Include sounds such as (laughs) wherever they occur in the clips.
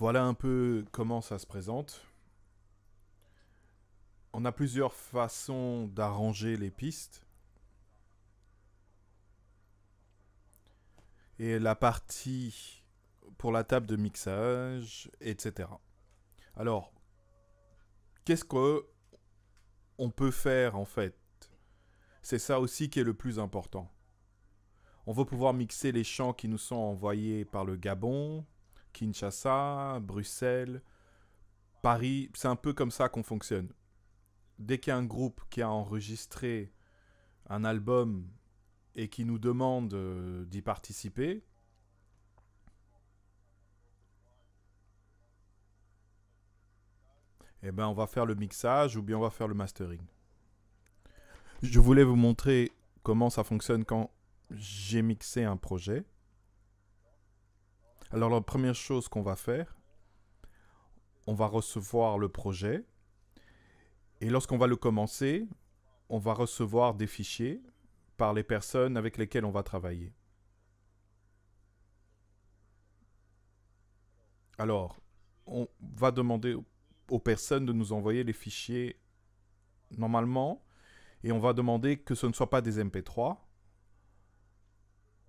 Voilà un peu comment ça se présente. On a plusieurs façons d'arranger les pistes. Et la partie pour la table de mixage, etc. Alors, qu'est-ce que on peut faire en fait C'est ça aussi qui est le plus important. On veut pouvoir mixer les chants qui nous sont envoyés par le Gabon, Kinshasa, Bruxelles, Paris. C'est un peu comme ça qu'on fonctionne. Dès qu'il y a un groupe qui a enregistré un album et qui nous demande euh, d'y participer, eh ben on va faire le mixage ou bien on va faire le mastering. Je voulais vous montrer comment ça fonctionne quand j'ai mixé un projet. Alors la première chose qu'on va faire, on va recevoir le projet. Et lorsqu'on va le commencer, on va recevoir des fichiers par les personnes avec lesquelles on va travailler. Alors, on va demander aux personnes de nous envoyer les fichiers normalement et on va demander que ce ne soit pas des MP3,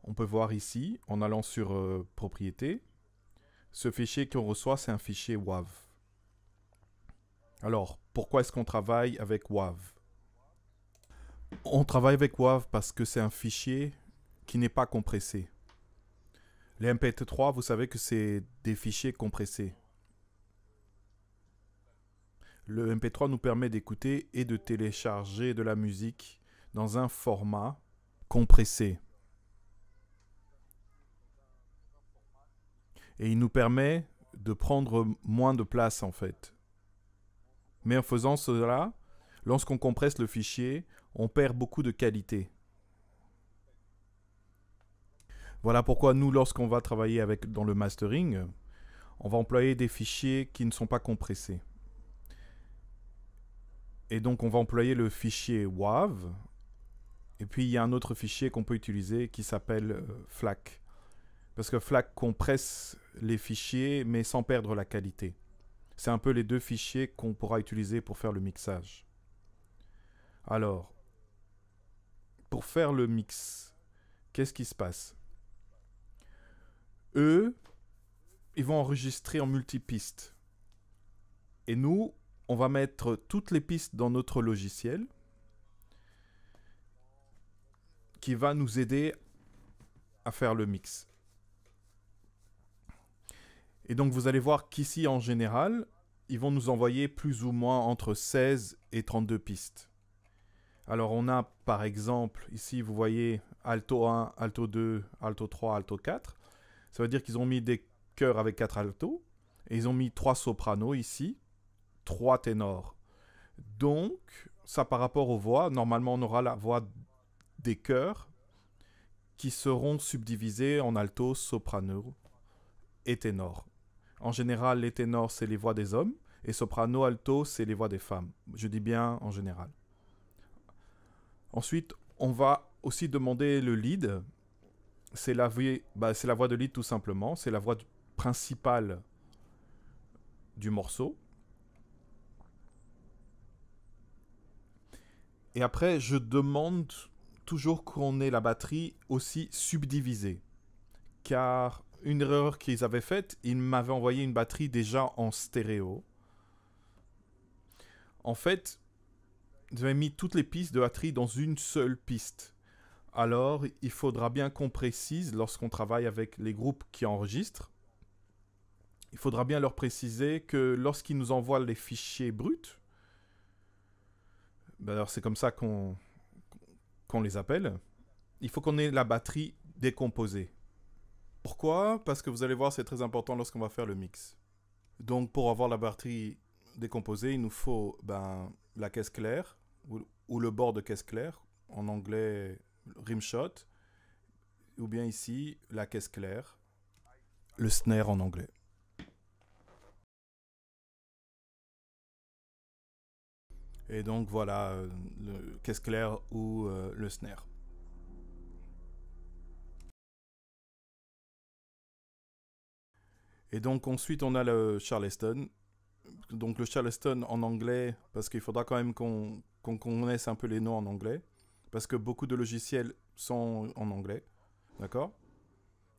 on peut voir ici, en allant sur euh, Propriétés, ce fichier qu'on reçoit, c'est un fichier WAV. Alors, pourquoi est-ce qu'on travaille avec WAV On travaille avec WAV parce que c'est un fichier qui n'est pas compressé. Les MP3, vous savez que c'est des fichiers compressés. Le MP3 nous permet d'écouter et de télécharger de la musique dans un format compressé. et il nous permet de prendre moins de place en fait. Mais en faisant cela, lorsqu'on compresse le fichier, on perd beaucoup de qualité. Voilà pourquoi nous, lorsqu'on va travailler avec, dans le mastering, on va employer des fichiers qui ne sont pas compressés. Et donc on va employer le fichier WAV. Et puis il y a un autre fichier qu'on peut utiliser qui s'appelle euh, FLAC. Parce que FLAC compresse les fichiers, mais sans perdre la qualité. C'est un peu les deux fichiers qu'on pourra utiliser pour faire le mixage. Alors, pour faire le mix, qu'est-ce qui se passe Eux, ils vont enregistrer en multipiste. Et nous, on va mettre toutes les pistes dans notre logiciel qui va nous aider à faire le mix. Et donc vous allez voir qu'ici en général, ils vont nous envoyer plus ou moins entre 16 et 32 pistes. Alors on a par exemple, ici vous voyez alto 1, alto 2, alto 3, alto 4. Ça veut dire qu'ils ont mis des chœurs avec 4 altos et ils ont mis 3 sopranos ici, 3 ténors. Donc ça par rapport aux voix, normalement on aura la voix des chœurs qui seront subdivisés en alto, soprano et ténors. En général, les ténors, c'est les voix des hommes, et soprano, alto, c'est les voix des femmes. Je dis bien en général. Ensuite, on va aussi demander le lead. C'est la, bah, la voix de lead tout simplement, c'est la voix principale du morceau. Et après, je demande toujours qu'on ait la batterie aussi subdivisée. Car une erreur qu'ils avaient faite, ils m'avaient envoyé une batterie déjà en stéréo. En fait, ils avaient mis toutes les pistes de batterie dans une seule piste. Alors, il faudra bien qu'on précise, lorsqu'on travaille avec les groupes qui enregistrent, il faudra bien leur préciser que lorsqu'ils nous envoient les fichiers bruts, ben alors c'est comme ça qu'on les appelle, il faut qu'on ait la batterie décomposée. Pourquoi Parce que vous allez voir, c'est très important lorsqu'on va faire le mix. Donc, pour avoir la batterie décomposée, il nous faut ben, la caisse claire ou, le bord de caisse claire, en anglais rimshot, ou bien ici la caisse claire, le snare en anglais. Et donc voilà, euh, le caisse claire ou euh, le snare. Et donc ensuite on a le Charleston. Donc le Charleston en anglais, parce qu'il faudra quand même qu'on connaisse un peu les noms en anglais, parce que beaucoup de logiciels sont en anglais. D'accord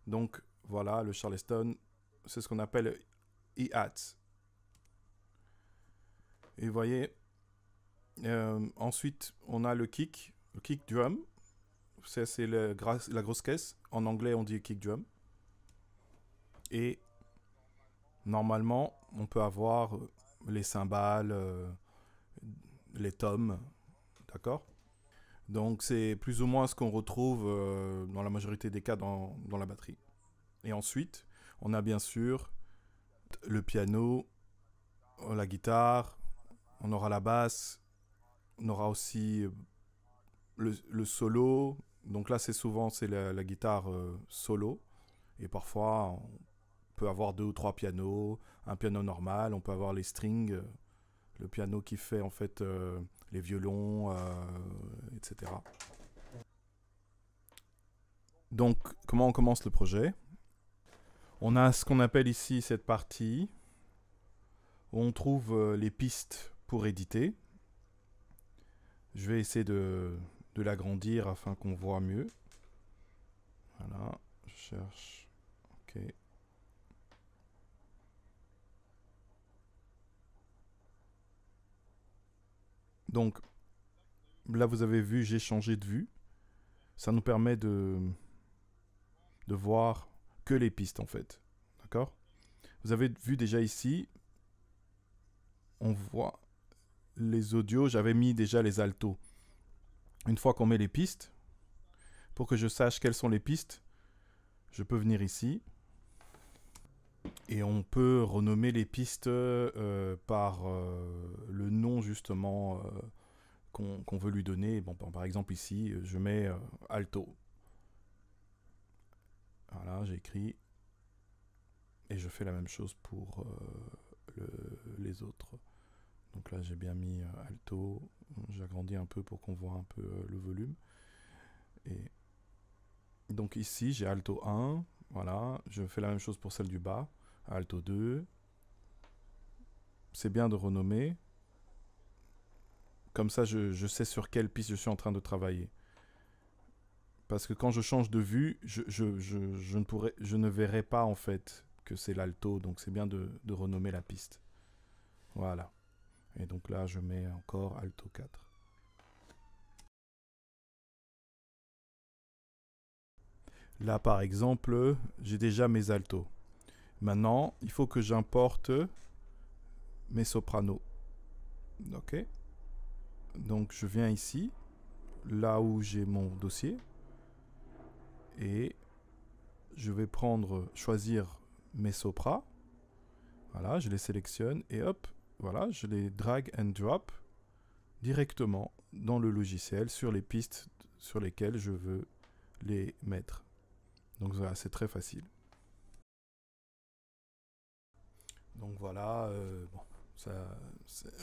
Donc voilà, le Charleston, c'est ce qu'on appelle e-hat. Et vous voyez, euh, ensuite on a le kick, le kick drum. Ça c'est la grosse caisse. En anglais on dit kick drum. Et Normalement, on peut avoir euh, les cymbales, euh, les tomes, d'accord Donc c'est plus ou moins ce qu'on retrouve euh, dans la majorité des cas dans, dans, la batterie. Et ensuite, on a bien sûr le piano, la guitare, on aura la basse, on aura aussi le, le solo. Donc là, c'est souvent c'est la, la, guitare solo. Et parfois, avoir deux ou trois pianos, un piano normal, on peut avoir les strings, euh, le piano qui fait en fait euh, les violons, euh, etc. Donc, comment on commence le projet On a ce qu'on appelle ici cette partie où on trouve les pistes pour éditer. Je vais essayer de, de l'agrandir afin qu'on voit mieux. Voilà, je cherche. Ok. Donc là, vous avez vu, j'ai changé de vue. Ça nous permet de, voir que les pistes en fait. D'accord Vous avez vu déjà ici, on voit les audios, j'avais mis déjà les altos. Une fois qu'on met les pistes, pour que je sache quelles sont les pistes, je peux venir ici et on peut renommer les pistes euh, par euh, le nom justement euh, qu'on veut lui donner. Bon, par exemple ici, je mets alto. Voilà, j'écris. Et je fais la même chose pour les autres. Donc là, j'ai bien mis alto. J'agrandis un peu pour qu'on voit un peu le volume. Et donc ici, j'ai alto 1. Voilà, je fais la même chose pour celle du bas alto 2. C'est bien de renommer. Comme ça, je, sais sur quelle piste je suis en train de travailler. Parce que quand je change de vue, je, ne, je ne verrai pas en fait que c'est l'alto. Donc c'est bien de, de renommer la piste. Voilà. Et donc là, je mets encore alto 4. Là, par exemple, j'ai déjà mes altos. Maintenant, il faut que j'importe mes sopranos. Ok. Donc je viens ici, là où j'ai mon dossier. Et je vais prendre, choisir mes sopras. Voilà, je les sélectionne et hop, voilà, je les drag and drop directement dans le logiciel sur les pistes sur lesquelles je veux les mettre. Donc voilà, c'est très facile. Donc voilà, euh,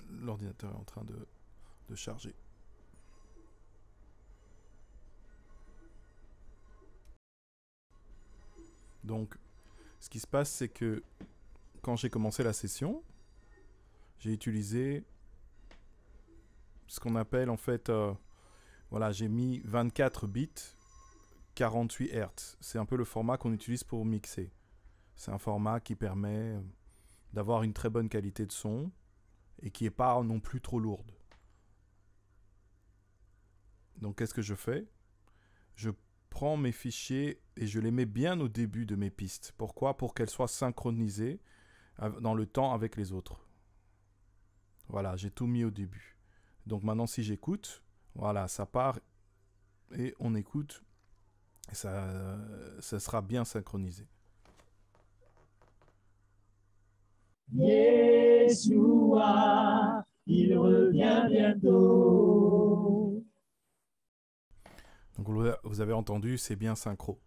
l'ordinateur est en train de, charger. Donc, ce qui se passe, c'est que quand j'ai commencé la session, j'ai utilisé ce qu'on appelle en fait, euh, voilà, j'ai mis 24 bits, 48 Hz. C'est un peu le format qu'on utilise pour mixer. C'est un format qui permet euh, d'avoir une très bonne qualité de son et qui n'est pas non plus trop lourde. Donc qu'est-ce que je fais Je prends mes fichiers et je les mets bien au début de mes pistes. Pourquoi Pour qu'elles soient synchronisées dans le temps avec les autres. Voilà, j'ai tout mis au début. Donc maintenant si j'écoute, voilà, ça part et on écoute, et ça, euh, ça sera bien synchronisé. Yeshua, il revient bientôt. Donc vous avez entendu, c'est bien synchro.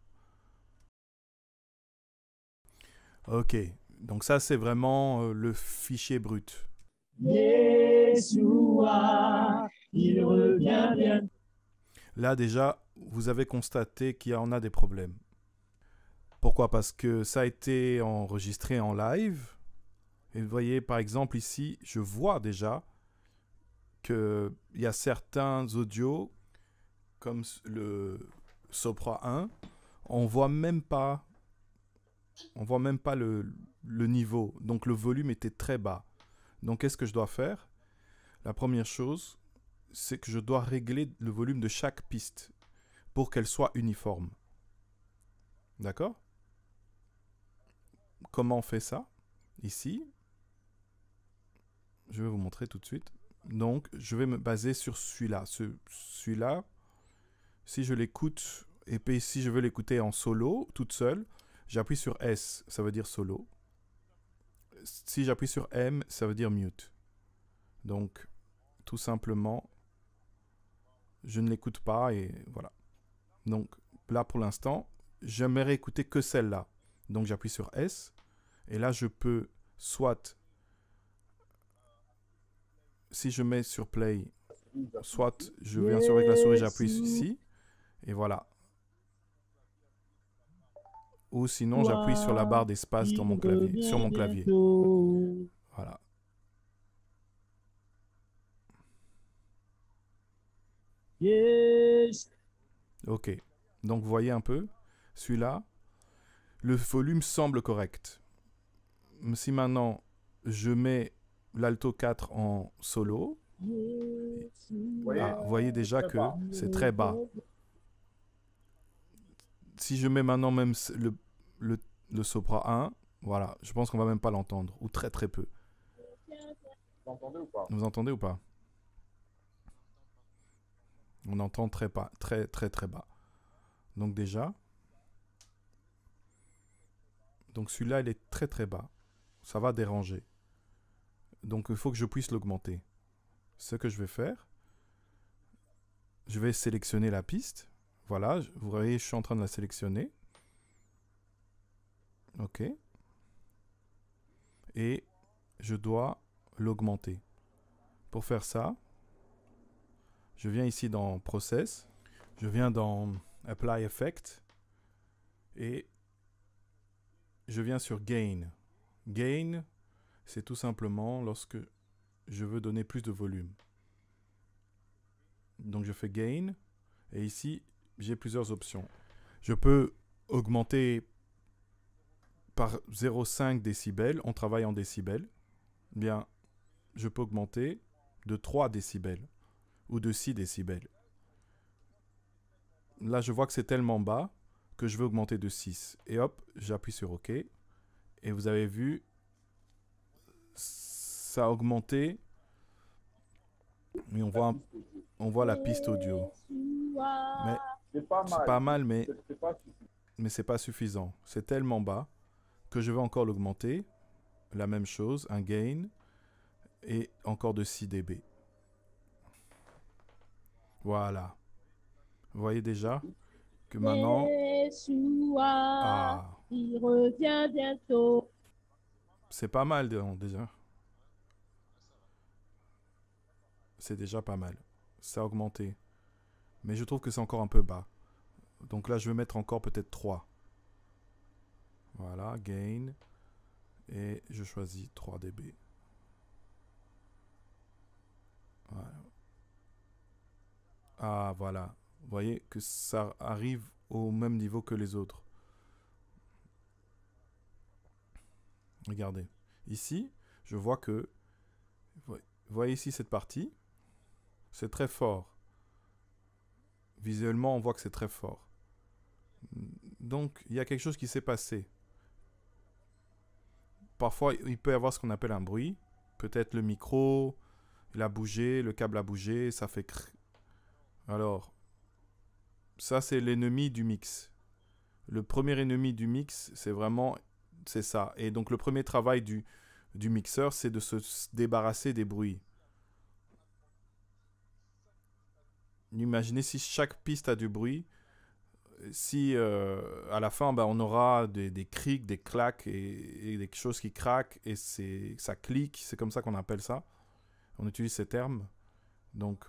Ok, donc ça c'est vraiment euh, le fichier brut. il revient bientôt. Là déjà, vous avez constaté qu'il y en a des problèmes. Pourquoi Parce que ça a été enregistré en live, et vous voyez, par exemple, ici, je vois déjà qu'il y a certains audios, comme le Sopra 1, on voit même pas, on voit même pas le niveau. Donc le volume était très bas. Donc qu'est-ce que je dois faire La première chose, c'est que je dois régler le volume de chaque piste pour qu'elle soit uniforme. D'accord Comment on fait ça Ici, je vais vous montrer tout de suite. Donc, je vais me baser sur celui-là. celui-là, si je l'écoute, et puis si je veux l'écouter en solo, toute seule, j'appuie sur S, ça veut dire solo. Si j'appuie sur M, ça veut dire mute. Donc, tout simplement, je ne l'écoute pas et voilà. Donc, là, pour l'instant, je j'aimerais écouter que celle-là. Donc, j'appuie sur S. Et là, je peux soit si je mets sur play, soit je viens sur avec la souris, j'appuie ici, et voilà. Ou sinon, j'appuie sur la barre d'espace dans mon clavier, sur mon clavier. Voilà. Ok. Donc, vous voyez un peu, celui-là, le volume semble correct. Si maintenant, je mets l'alto 4 en solo. vous ah, voyez déjà que c'est très bas. Si je mets maintenant même le, sopra 1, voilà, je pense qu'on va même pas l'entendre, ou très très peu. Vous entendez ou pas Vous entendez ou pas On entend très, pas, très très très bas. Donc déjà, donc celui-là, il est très très bas. Ça va déranger. Donc il faut que je puisse l'augmenter. Ce que je vais faire, je vais sélectionner la piste. Voilà, vous voyez, je suis en train de la sélectionner. OK. Et je dois l'augmenter. Pour faire ça, je viens ici dans Process, je viens dans Apply Effect et je viens sur Gain. Gain, c'est tout simplement lorsque je veux donner plus de volume. Donc je fais gain et ici j'ai plusieurs options. Je peux augmenter par 0,5 décibels, on travaille en décibels. Bien, je peux augmenter de 3 décibels ou de 6 décibels. Là, je vois que c'est tellement bas que je veux augmenter de 6. Et hop, j'appuie sur OK. Et vous avez vu, ça a augmenté. Mais on voit, on voit la piste audio. Mais c'est pas, mal, mais c'est pas, suffisant. C'est tellement bas que je vais encore l'augmenter. La même chose, un gain et encore de 6 dB. Voilà. Vous voyez déjà que maintenant. Ah. il revient bientôt. C'est pas mal déjà. C'est déjà pas mal. Ça a augmenté. Mais je trouve que c'est encore un peu bas. Donc là, je vais mettre encore peut-être 3. Voilà, gain. Et je choisis 3 dB. Voilà. Ah, voilà. Vous voyez que ça arrive au même niveau que les autres. Regardez. Ici, je vois que... voyez ici cette partie C'est très fort. Visuellement, on voit que c'est très fort. Donc, il y a quelque chose qui s'est passé. Parfois, il peut y avoir ce qu'on appelle un bruit. Peut-être le micro, il a bougé, le câble a bougé, ça fait... Alors, ça c'est l'ennemi du mix. Le premier ennemi du mix, c'est vraiment c'est ça. Et donc le premier travail du, du mixeur, c'est de se débarrasser des bruits. Imaginez si chaque piste a du bruit, si euh, à la fin ben, on aura des, des crics, des claques et, des choses qui craquent et ça clique, c'est comme ça qu'on appelle ça. On utilise ces termes. Donc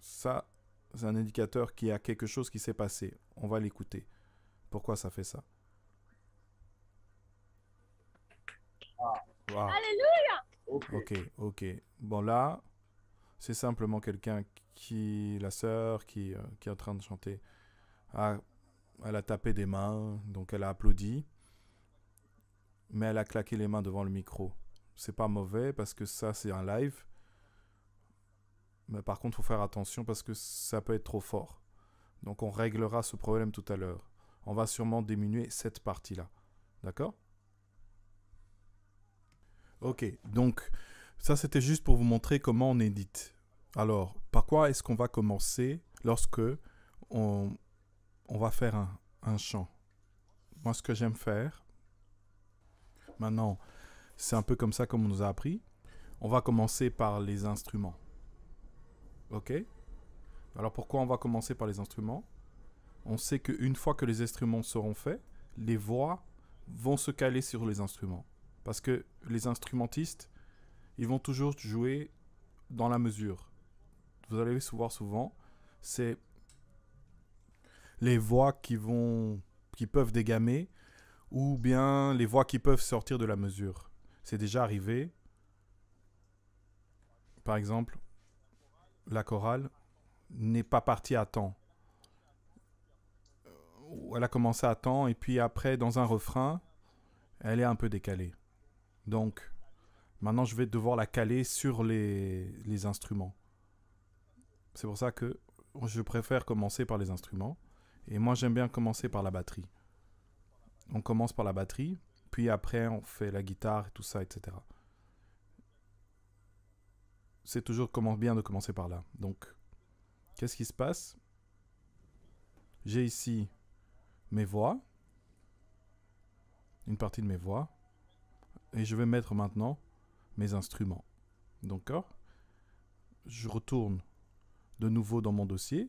ça, c'est un indicateur qui a quelque chose qui s'est passé. On va l'écouter. Pourquoi ça fait ça Alléluia. ok, ok. Bon là, c'est simplement quelqu'un qui, la sœur qui, euh, est en train de chanter, ah, elle a tapé des mains, donc elle a applaudi, mais elle a claqué les mains devant le micro. C'est pas mauvais parce que ça c'est un live, mais par contre faut faire attention parce que ça peut être trop fort. Donc on réglera ce problème tout à l'heure. On va sûrement diminuer cette partie là, d'accord Ok, donc ça c'était juste pour vous montrer comment on édite. Alors, par quoi est-ce qu'on va commencer lorsque on, va faire un, un chant Moi, ce que j'aime faire, maintenant, c'est un peu comme ça comme on nous a appris. On va commencer par les instruments. Ok Alors, pourquoi on va commencer par les instruments On sait qu'une fois que les instruments seront faits, les voix vont se caler sur les instruments. Parce que les instrumentistes, ils vont toujours jouer dans la mesure. Vous allez voir souvent, c'est les voix qui vont qui peuvent dégamer ou bien les voix qui peuvent sortir de la mesure. C'est déjà arrivé. Par exemple, la chorale n'est pas partie à temps. Elle a commencé à temps et puis après dans un refrain, elle est un peu décalée. Donc, maintenant, je vais devoir la caler sur les, instruments. C'est pour ça que je préfère commencer par les instruments. Et moi, j'aime bien commencer par la batterie. On commence par la batterie, puis après, on fait la guitare et tout ça, etc. C'est toujours bien de commencer par là. Donc, qu'est-ce qui se passe J'ai ici mes voix, une partie de mes voix et je vais mettre maintenant mes instruments. D'accord Je retourne de nouveau dans mon dossier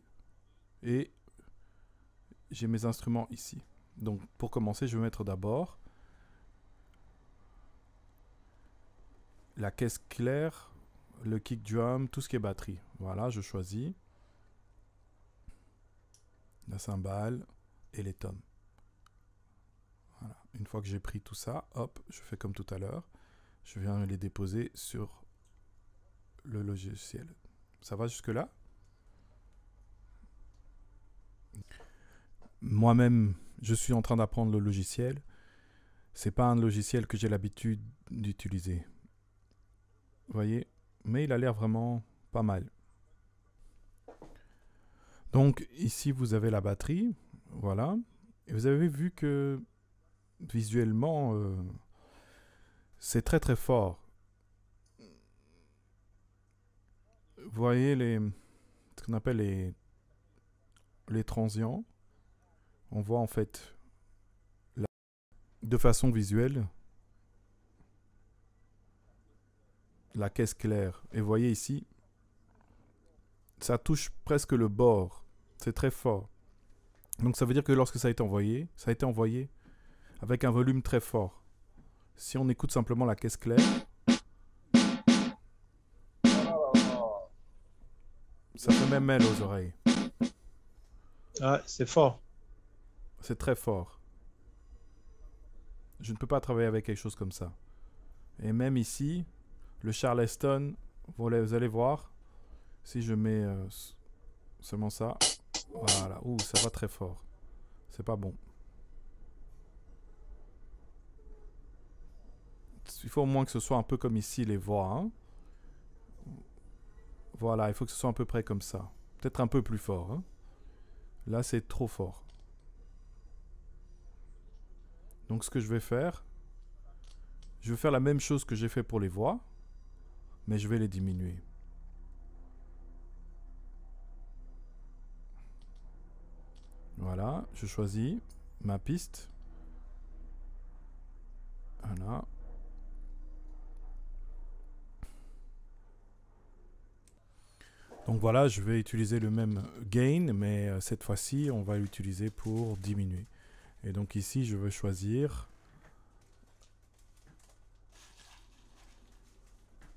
et j'ai mes instruments ici. Donc pour commencer, je vais mettre d'abord la caisse claire, le kick drum, tout ce qui est batterie. Voilà, je choisis la cymbale et les tomes. Une fois que j'ai pris tout ça, hop, je fais comme tout à l'heure. Je viens les déposer sur le logiciel. Ça va jusque-là Moi-même, je suis en train d'apprendre le logiciel. C'est pas un logiciel que j'ai l'habitude d'utiliser. Vous voyez Mais il a l'air vraiment pas mal. Donc ici, vous avez la batterie. Voilà. Et vous avez vu que visuellement, euh, c'est très très fort. Vous voyez les, ce qu'on appelle les, les transients. On voit en fait la, de façon visuelle la caisse claire. Et voyez ici, ça touche presque le bord. C'est très fort. Donc ça veut dire que lorsque ça a été envoyé, ça a été envoyé avec un volume très fort. Si on écoute simplement la caisse claire, ça fait même mal aux oreilles. Ah, c'est fort. C'est très fort. Je ne peux pas travailler avec quelque chose comme ça. Et même ici, le Charleston, vous allez voir, si je mets euh, seulement ça, voilà, ouh, ça va très fort. C'est pas bon. au moins que ce soit un peu comme ici les voix. Hein. Voilà, il faut que ce soit à peu près comme ça. Peut-être un peu plus fort. Hein. Là, c'est trop fort. Donc ce que je vais faire, je vais faire la même chose que j'ai fait pour les voix, mais je vais les diminuer. Voilà, je choisis ma piste. Voilà. Donc voilà, je vais utiliser le même gain, mais euh, cette fois-ci, on va l'utiliser pour diminuer. Et donc ici, je veux choisir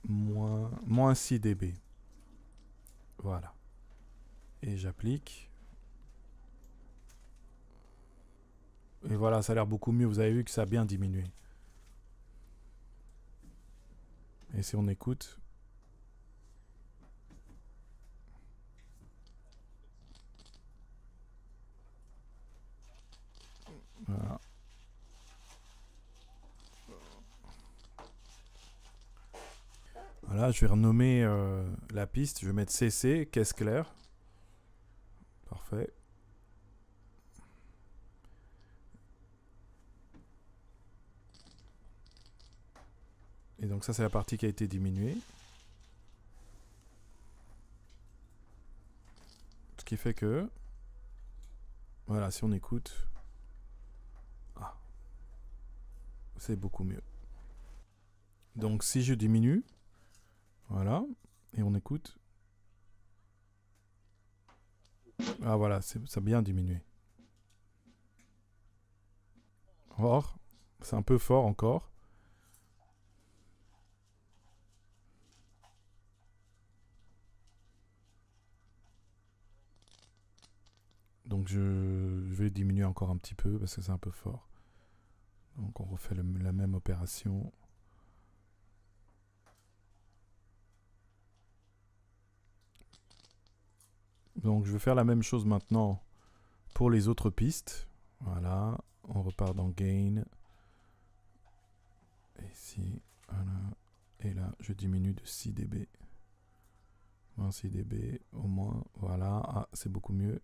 moins, 6 dB. Voilà. Et j'applique. Et voilà, ça a l'air beaucoup mieux. Vous avez vu que ça a bien diminué. Et si on écoute, Voilà. je vais renommer euh, la piste. Je vais mettre CC, caisse claire. Parfait. Et donc ça, c'est la partie qui a été diminuée. Ce qui fait que... Voilà, si on écoute... c'est beaucoup mieux. Donc si je diminue, voilà, et on écoute. Ah voilà, ça a bien diminué. Or, c'est un peu fort encore. Donc je vais diminuer encore un petit peu parce que c'est un peu fort. Donc on refait la même opération. Donc je vais faire la même chose maintenant pour les autres pistes. Voilà, on repart dans Gain. Ici, voilà. Et là, je diminue de 6 dB. 6 dB au moins, voilà. Ah, c'est beaucoup mieux.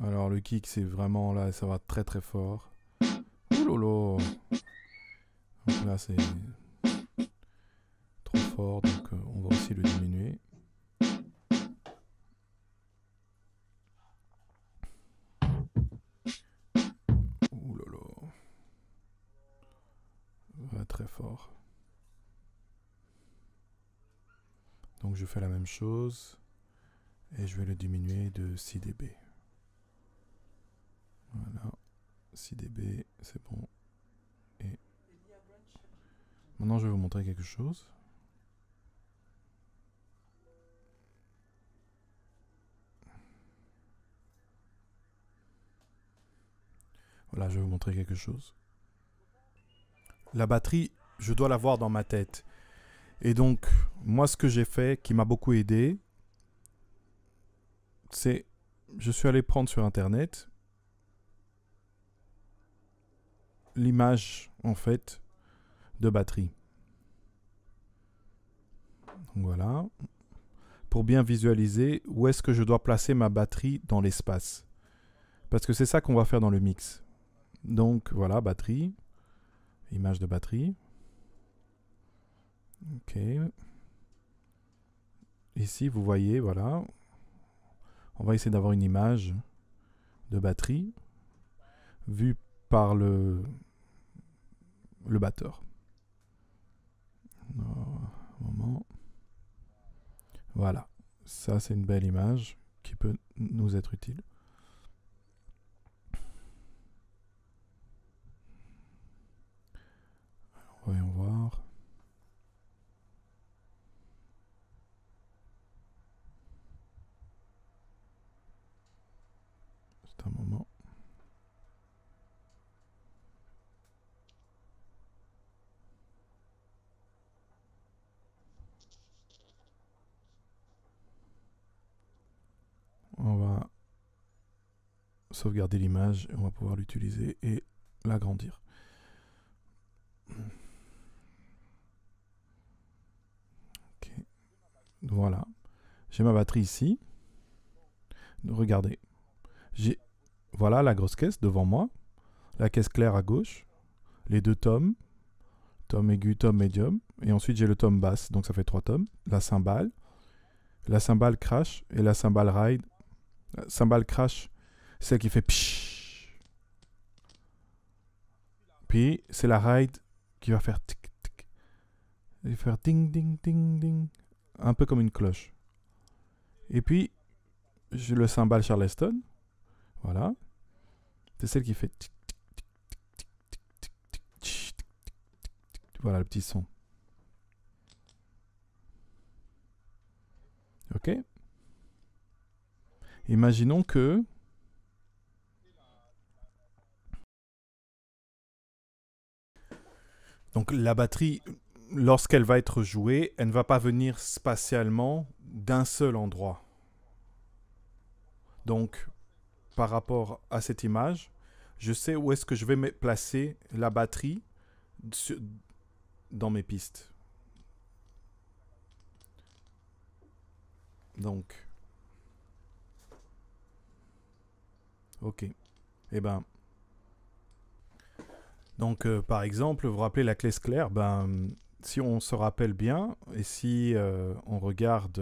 Alors le kick, c'est vraiment là, ça va très très fort là, c'est trop fort, donc euh, on va aussi le diminuer. Ouh très fort. Donc je fais la même chose et je vais le diminuer de 6 dB. Voilà. 6 dB, c'est bon. Et maintenant, je vais vous montrer quelque chose. Voilà, je vais vous montrer quelque chose. La batterie, je dois l'avoir dans ma tête. Et donc, moi, ce que j'ai fait qui m'a beaucoup aidé, c'est je suis allé prendre sur Internet l'image en fait de batterie. Voilà. Pour bien visualiser où est-ce que je dois placer ma batterie dans l'espace. Parce que c'est ça qu'on va faire dans le mix. Donc voilà, batterie. Image de batterie. Ok. Ici, vous voyez, voilà. On va essayer d'avoir une image de batterie vue par le, le batteur. Moment. Voilà, ça c'est une belle image qui peut nous être utile. voyons voir. C'est un moment. sauvegarder l'image, on va pouvoir l'utiliser et l'agrandir. Voilà. J'ai ma batterie ici. Regardez. J'ai voilà la grosse caisse devant moi, la caisse claire à gauche, les deux tomes, tome aigu, tome médium, et ensuite j'ai le tome basse, donc ça fait trois tomes, la cymbale, la cymbale crash et la cymbale ride. cymbale crash, celle qui fait pshh Puis c'est la ride qui va faire tic tic. faire ding ding ding ding. Un peu comme une cloche. Et puis j'ai le cymbale Charleston. Voilà. C'est celle qui fait tic tic tic tic tic tic tic tic. Voilà le petit son. Ok Imaginons que Donc la batterie, lorsqu'elle va être jouée, elle ne va pas venir spatialement d'un seul endroit. Donc par rapport à cette image, je sais où est-ce que je vais placer la batterie dans mes pistes. Donc, ok. Eh ben, donc, euh, par exemple, vous, vous rappelez la caisse claire, ben, si on se rappelle bien et si euh, on regarde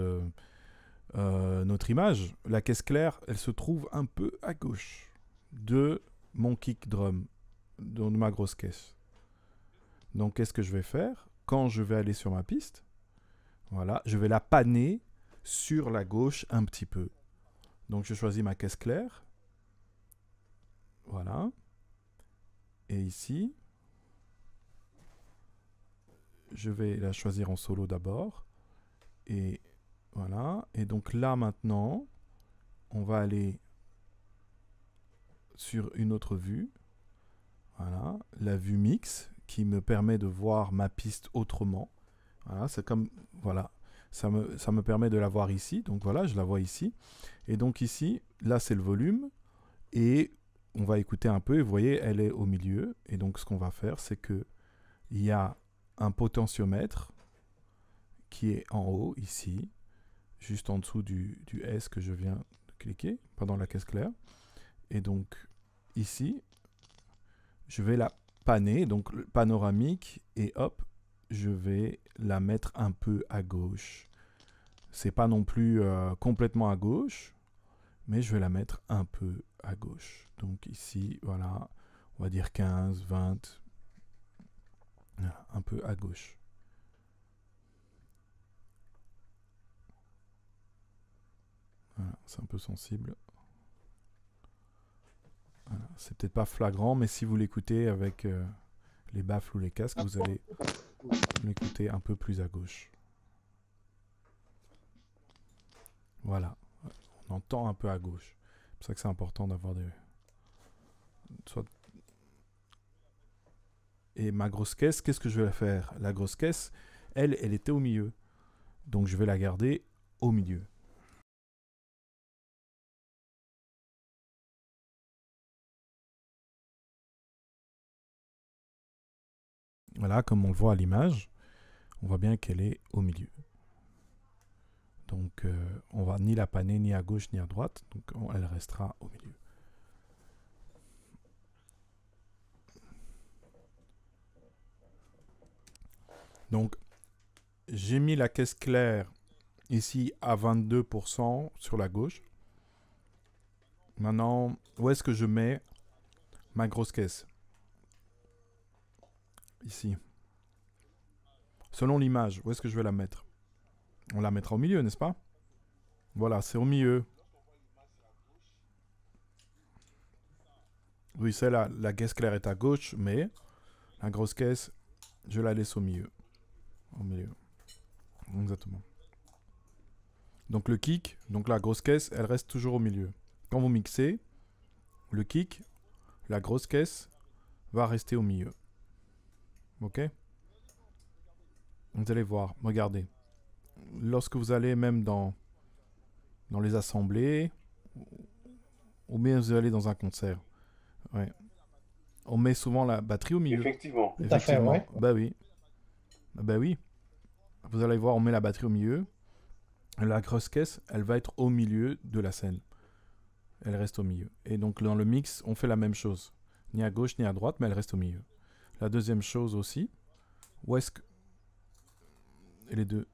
euh, notre image, la caisse claire, elle se trouve un peu à gauche de mon kick drum, de ma grosse caisse. Donc, qu'est-ce que je vais faire Quand je vais aller sur ma piste, voilà, je vais la paner sur la gauche un petit peu. Donc, je choisis ma caisse claire. Voilà ici, je vais la choisir en solo d'abord. Et voilà. Et donc là maintenant, on va aller sur une autre vue. Voilà, la vue mix qui me permet de voir ma piste autrement. Voilà, c'est comme voilà, ça me, ça me permet de la voir ici. Donc voilà, je la vois ici. Et donc ici, là c'est le volume et on va écouter un peu et vous voyez, elle est au milieu. Et donc ce qu'on va faire, c'est que il y a un potentiomètre qui est en haut ici, juste en dessous du, S que je viens de cliquer, pendant la caisse claire. Et donc ici, je vais la paner, donc le panoramique, et hop, je vais la mettre un peu à gauche. C'est pas non plus euh, complètement à gauche, mais je vais la mettre un peu à gauche. Donc ici, voilà, on va dire 15, 20, un peu à gauche. c'est un peu sensible. c'est peut-être pas flagrant, mais si vous l'écoutez avec euh, les baffles ou les casques, vous allez l'écouter un peu plus à gauche. Voilà. On tend un peu à gauche. C'est pour ça que c'est important d'avoir des... Soit... Et ma grosse caisse, qu'est-ce que je vais faire La grosse caisse, elle, elle était au milieu. Donc je vais la garder au milieu. Voilà, comme on le voit à l'image, on voit bien qu'elle est au milieu. Donc on euh, on va ni la paner ni à gauche ni à droite, donc elle restera au milieu. Donc j'ai mis la caisse claire ici à 22% sur la gauche. Maintenant, où est-ce que je mets ma grosse caisse Ici. Selon l'image, où est-ce que je vais la mettre on la mettra au milieu, n'est-ce pas Voilà, c'est au milieu. Oui, c'est la, la caisse claire est à gauche, mais la grosse caisse, je la laisse au milieu. Au milieu. Exactement. Donc le kick, donc la grosse caisse, elle reste toujours au milieu. Quand vous mixez, le kick, la grosse caisse, va rester au milieu. Ok Vous allez voir, regardez lorsque vous allez même dans, dans les assemblées, ou bien vous allez dans un concert, on met souvent la batterie au milieu. Effectivement. Effectivement. Bah oui. Bah oui. Vous allez voir, on met la batterie au milieu. La grosse caisse, elle va être au milieu de la scène. Elle reste au milieu. Et donc dans le mix, on fait la même chose. Ni à gauche ni à droite, mais elle reste au milieu. La deuxième chose aussi, où est-ce que... Les deux,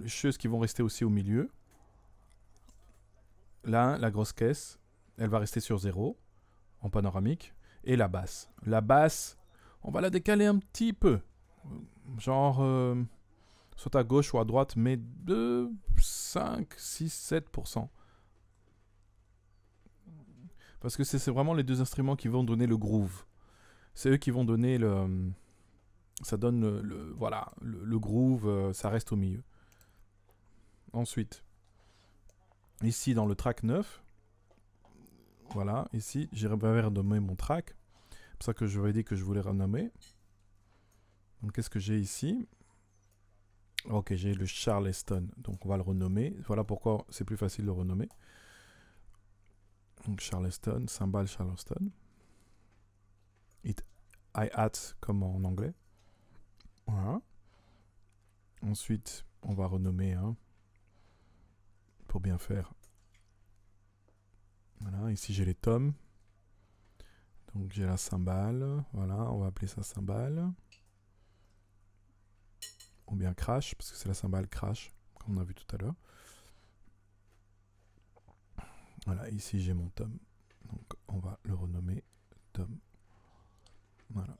les choses qui vont rester aussi au milieu. Là, la grosse caisse, elle va rester sur 0 en panoramique. Et la basse. La basse, on va la décaler un petit peu. Genre, euh, soit à gauche ou à droite, mais de 5, 6, 7%. Parce que c'est vraiment les deux instruments qui vont donner le groove. C'est eux qui vont donner le... Ça donne le, voilà, le groove, euh, ça reste au milieu. Ensuite, ici dans le track 9, voilà, ici, j'ai renommé mon track. C'est pour ça que je avais dit que je voulais renommer. Donc, qu'est-ce que j'ai ici Ok, j'ai le Charleston. Donc, on va le renommer. Voilà pourquoi c'est plus facile de le renommer. Donc, Charleston, cymbal Charleston. It I, hat comme en anglais. Voilà. Ensuite, on va renommer. un bien faire. Voilà, ici j'ai les tomes. Donc j'ai la cymbale, voilà, on va appeler ça cymbale. Ou bien crash, parce que c'est la cymbale crash, comme on a vu tout à l'heure. Voilà, ici j'ai mon tome. Donc on va le renommer tom Voilà.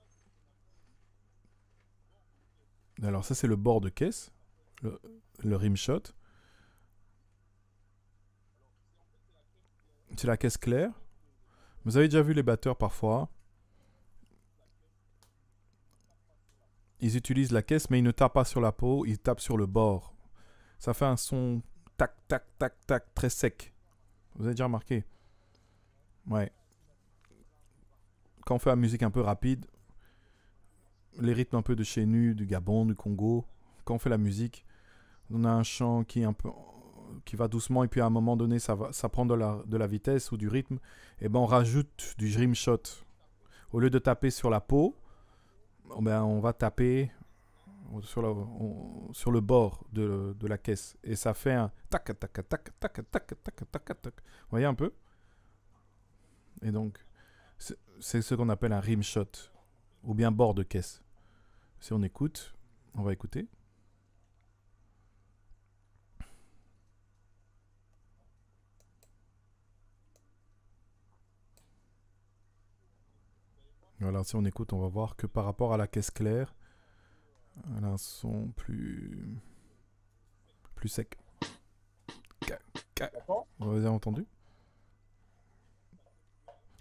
Alors ça c'est le bord de caisse, le, le rimshot. c'est la caisse claire. Vous avez déjà vu les batteurs parfois. Ils utilisent la caisse, mais ils ne tapent pas sur la peau, ils tapent sur le bord. Ça fait un son tac, tac, tac, tac, très sec. Vous avez déjà remarqué Ouais. Quand on fait la musique un peu rapide, les rythmes un peu de chez nous, du Gabon, du Congo, quand on fait la musique, on a un chant qui est un peu qui va doucement et puis à un moment donné ça, ça prend de la, de la vitesse ou du rythme, et eh ben on rajoute du rim shot. Au lieu de taper sur la peau, oh ben on va taper sur, sur le bord de, la caisse. Et ça fait un tac, tac, tac, tac, tac, tac, tac, tac, Vous voyez un peu Et donc, c'est ce qu'on appelle un rim shot, ou bien bord de caisse. Si on écoute, on va écouter. Voilà, si on écoute, on va voir que par rapport à la caisse claire, elle a un son plus, plus sec. Vous avez entendu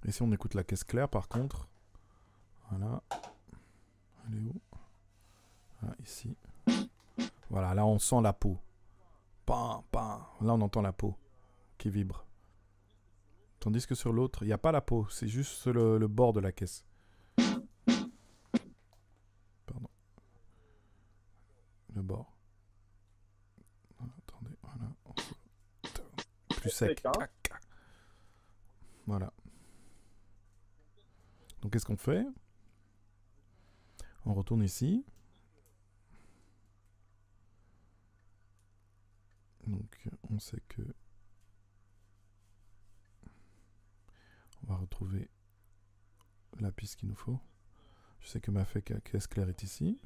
Et si on écoute la caisse claire, par contre, voilà, elle est où ah, Ici. Voilà, là on sent la peau. Pam, pan. Là on entend la peau qui vibre. Tandis que sur l'autre, il n'y a pas la peau, c'est juste le bord de la caisse. le bord. attendez, voilà. Plus sec. Hein. Voilà. Donc qu'est-ce qu'on fait On retourne ici. Donc on sait que on va retrouver la piste qu'il nous faut. Je sais que ma fake caisse claire est ici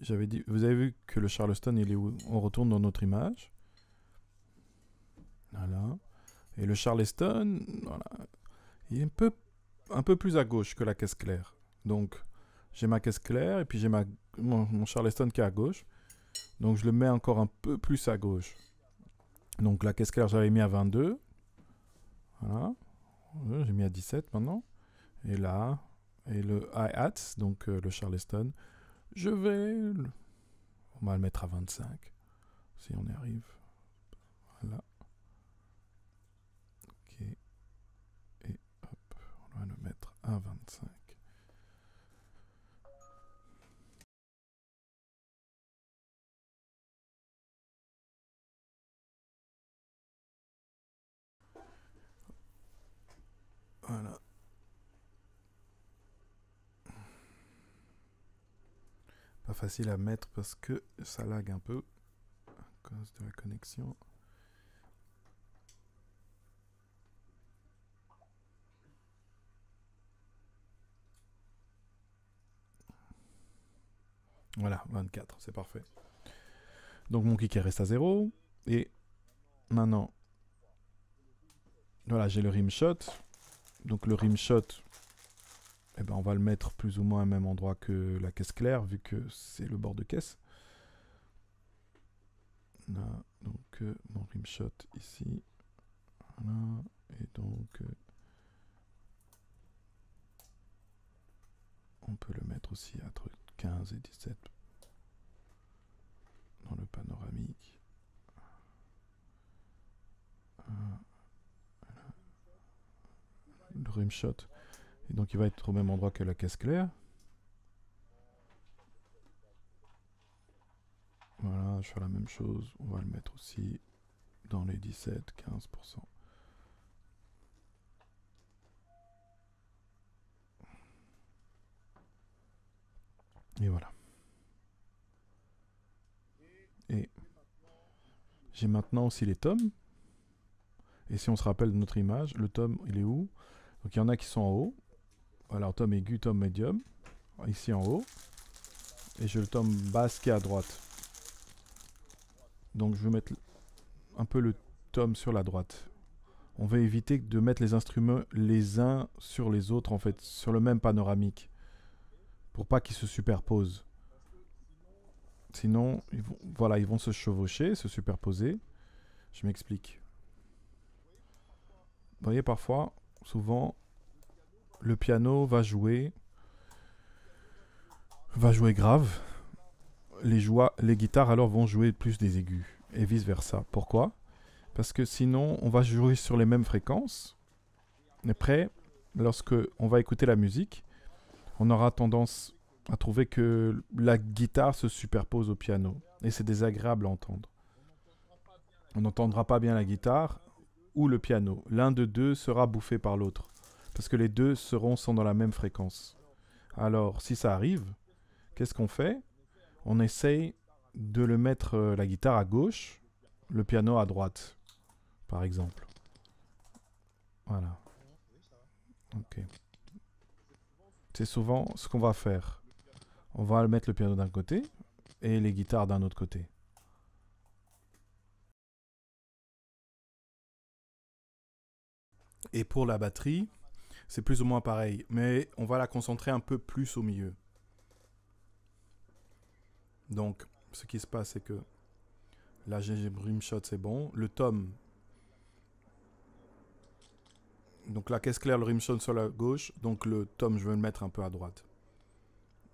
j'avais dit, vous avez vu que le Charleston, il est où On retourne dans notre image. Voilà. Et le Charleston, voilà, il est un peu, un peu plus à gauche que la caisse claire. Donc, j'ai ma caisse claire et puis j'ai mon, Charleston qui est à gauche. Donc, je le mets encore un peu plus à gauche. Donc, la caisse claire, j'avais mis à 22. Voilà. J'ai mis à 17 maintenant. Et là, et le hi-hat, donc euh, le Charleston, je vais. On va le mettre à 25. Si on y arrive. Voilà. Ok. Et hop, on va le mettre à 25. Pas facile à mettre parce que ça lag un peu à cause de la connexion. Voilà, 24, c'est parfait. Donc mon kick reste à 0. Et maintenant, voilà, j'ai le rim shot. Donc le rim shot, eh ben, on va le mettre plus ou moins au même endroit que la caisse claire, vu que c'est le bord de caisse. donc euh, mon rimshot ici. Voilà. Et donc, euh, on peut le mettre aussi entre 15 et 17 dans le panoramique. Ah, le rimshot. Et donc il va être au même endroit que la caisse claire. Voilà, je fais la même chose. On va le mettre aussi dans les 17, 15%. Et voilà. Et j'ai maintenant aussi les tomes. Et si on se rappelle de notre image, le tome, il est où Donc il y en a qui sont en haut, alors tome aigu, tome médium, ici en haut. Et j'ai le tome basse qui est à droite. Donc je vais mettre un peu le tome sur la droite. On va éviter de mettre les instruments les uns sur les autres, en fait, sur le même panoramique. Pour pas qu'ils se superposent. Sinon, voilà, ils vont se chevaucher, se superposer. Je m'explique. Vous voyez, parfois, souvent, le piano va jouer va jouer grave. Les, joies, les guitares alors vont jouer plus des aigus et vice versa. Pourquoi Parce que sinon on va jouer sur les mêmes fréquences. Après, lorsque on va écouter la musique, on aura tendance à trouver que la guitare se superpose au piano et c'est désagréable à entendre. On n'entendra pas bien la guitare ou le piano. L'un de deux sera bouffé par l'autre. Parce que les deux seront sont dans la même fréquence. Alors, si ça arrive, qu'est-ce qu'on fait On essaye de le mettre euh, la guitare à gauche, le piano à droite, par exemple. Voilà. Ok. C'est souvent ce qu'on va faire. On va mettre le piano d'un côté et les guitares d'un autre côté. Et pour la batterie, c'est plus ou moins pareil, mais on va la concentrer un peu plus au milieu. Donc, ce qui se passe, c'est que là, j'ai Brimshot, c'est bon. Le tome. Donc la caisse claire, le Rimshot sur la gauche. Donc le tome, je vais le mettre un peu à droite.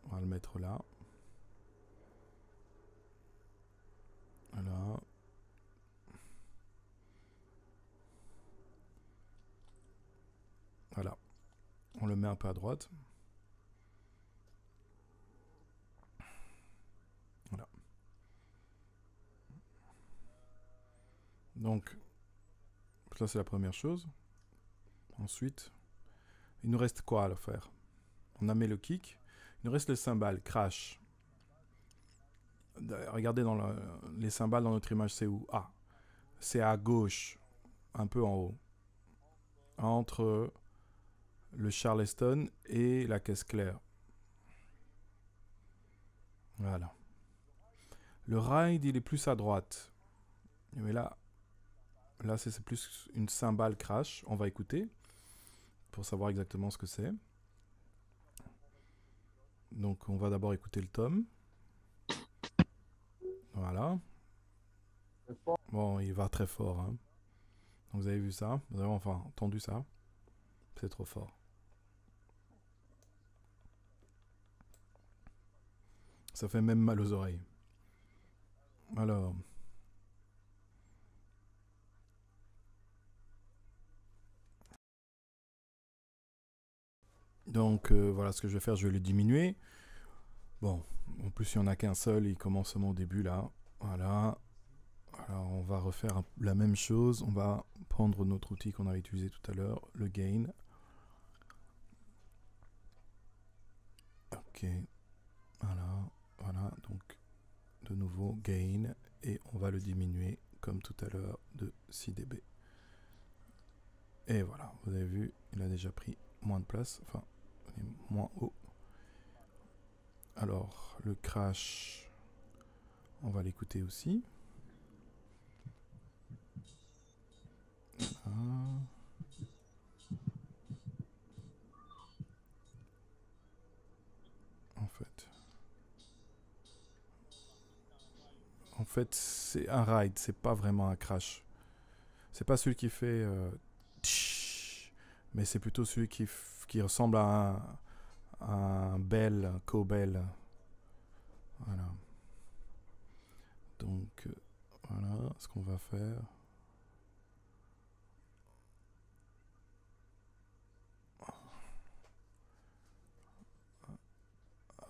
On va le mettre là. Voilà. on le met un peu à droite. Voilà. Donc, ça c'est la première chose. Ensuite, il nous reste quoi à le faire On a mis le kick. Il nous reste le cymbale, crash. Euh, regardez dans les cymbales dans notre image, c'est où Ah, c'est à gauche, un peu en haut. Entre le charleston et la caisse claire. Voilà. Le ride, il est plus à droite. Mais là, là c'est plus une cymbale crash. On va écouter pour savoir exactement ce que c'est. Donc on va d'abord écouter le tome. Voilà. Bon, il va très fort. Hein. vous avez vu ça Vous avez enfin entendu ça C'est trop fort. Ça fait même mal aux oreilles. Alors... Donc euh, voilà ce que je vais faire, je vais le diminuer. Bon, en plus il n'y en a qu'un seul, il commence seulement au début là. Voilà. Alors on va refaire la même chose, on va prendre notre outil qu'on avait utilisé tout à l'heure, le gain. Ok. Voilà. Voilà, donc de nouveau gain et on va le diminuer comme tout à l'heure de 6 dB. Et voilà, vous avez vu, il a déjà pris moins de place, enfin, il est moins haut. Alors, le crash, on va l'écouter aussi. Voilà. en fait, c'est un ride, c'est pas vraiment un crash. C'est pas celui qui fait. Euh, mais c'est plutôt celui qui, qui ressemble à un, un bel, un cobel. Voilà. Donc, euh, voilà ce qu'on va faire.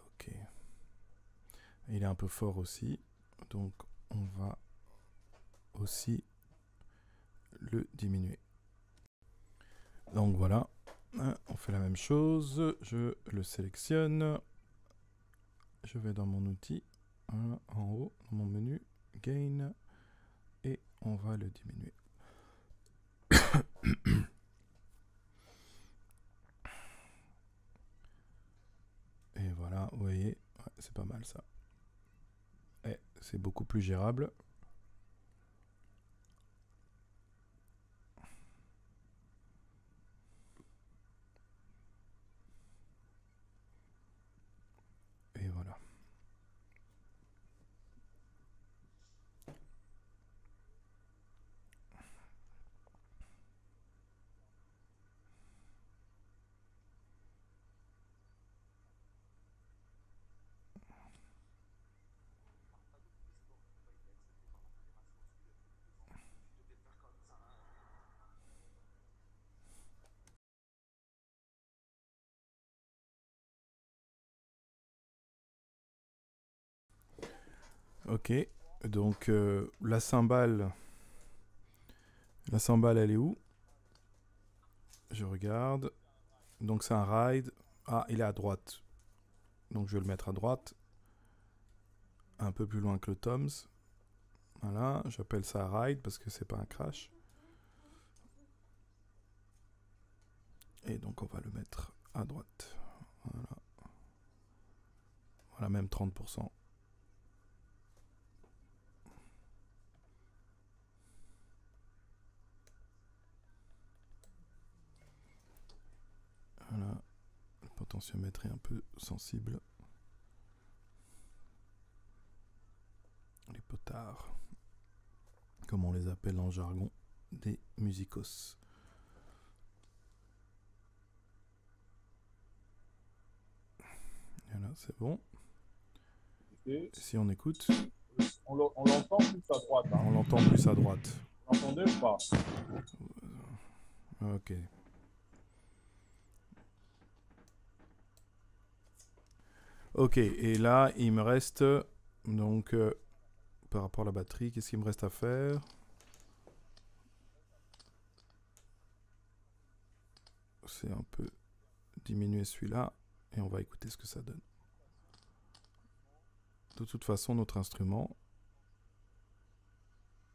Ok. Il est un peu fort aussi. Donc on va aussi le diminuer. Donc voilà, hein, on fait la même chose, je le sélectionne, je vais dans mon outil, hein, en haut, dans mon menu, gain, et on va le diminuer. (coughs) et voilà, vous voyez, c'est pas mal ça c'est beaucoup plus gérable. Ok, donc euh, la cymbale. La cymbale, elle est où Je regarde. Donc c'est un ride. Ah, il est à droite. Donc je vais le mettre à droite. Un peu plus loin que le Tom's. Voilà, j'appelle ça ride parce que c'est pas un crash. Et donc on va le mettre à droite. Voilà. Voilà, même 30%. Voilà, le potentiomètre est un peu sensible. Les potards, comme on les appelle en jargon, des musicos. Voilà, c'est bon. Et si on écoute. On l'entend plus à droite. Hein. On l'entend plus à droite. Vous l'entendez ou pas Ok. Ok, et là, il me reste... Donc, euh, par rapport à la batterie, qu'est-ce qu'il me reste à faire C'est un peu diminuer celui-là et on va écouter ce que ça donne. De toute façon, notre instrument,